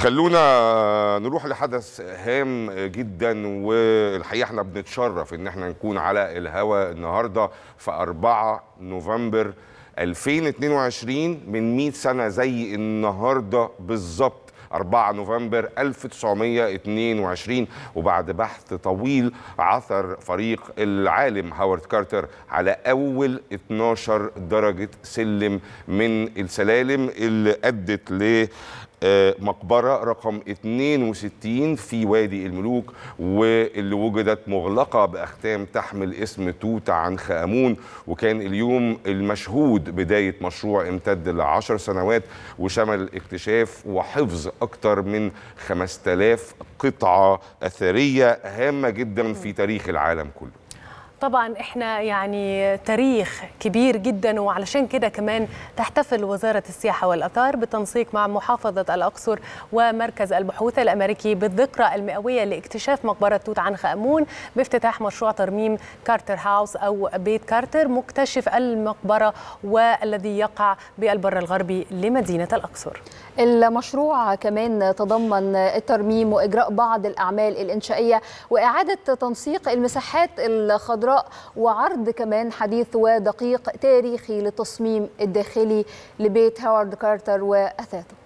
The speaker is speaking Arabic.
خلونا نروح لحدث هام جدا والحقيقه احنا بنتشرف ان احنا نكون على الهوا النهارده في 4 نوفمبر 2022 من 100 سنه زي النهارده بالظبط 4 نوفمبر 1922 وبعد بحث طويل عثر فريق العالم هاورد كارتر على أول 12 درجة سلم من السلالم اللي أدت ل مقبرة رقم 62 في وادي الملوك واللي وجدت مغلقة بأختام تحمل اسم توت عنخ آمون وكان اليوم المشهود بداية مشروع امتد لعشر سنوات وشمل اكتشاف وحفظ أكثر من 5000 قطعة أثرية هامة جدا في تاريخ العالم كله طبعا احنا يعني تاريخ كبير جدا وعلشان كده كمان تحتفل وزاره السياحه والاثار بتنسيق مع محافظه الاقصر ومركز البحوث الامريكي بالذكرى المئويه لاكتشاف مقبره توت عنخ امون بافتتاح مشروع ترميم كارتر هاوس او بيت كارتر مكتشف المقبره والذي يقع بالبر الغربي لمدينه الاقصر. المشروع كمان تضمن الترميم واجراء بعض الاعمال الانشائيه واعاده تنسيق المساحات الخضراء وعرض كمان حديث ودقيق تاريخي للتصميم الداخلي لبيت هوارد كارتر وأثاثه